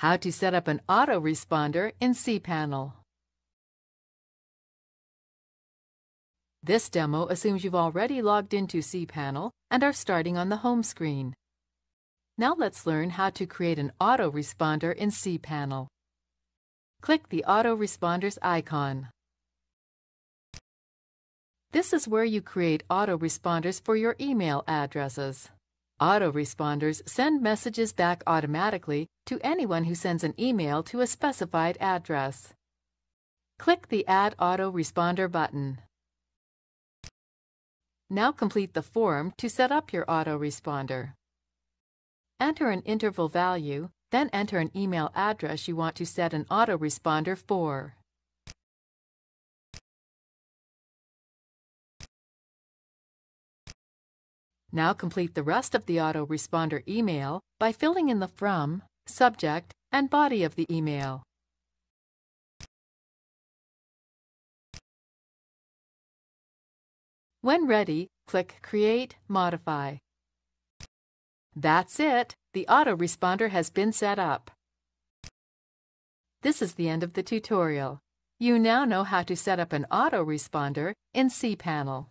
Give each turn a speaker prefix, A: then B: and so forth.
A: How to set up an autoresponder in cPanel. This demo assumes you've already logged into cPanel and are starting on the home screen. Now let's learn how to create an autoresponder in cPanel. Click the autoresponders icon. This is where you create autoresponders for your email addresses. Autoresponders send messages back automatically to anyone who sends an email to a specified address. Click the Add Autoresponder button. Now complete the form to set up your autoresponder. Enter an interval value, then enter an email address you want to set an autoresponder for. Now complete the rest of the autoresponder email by filling in the from, subject, and body of the email. When ready, click Create, Modify. That's it! The autoresponder has been set up. This is the end of the tutorial. You now know how to set up an autoresponder in cPanel.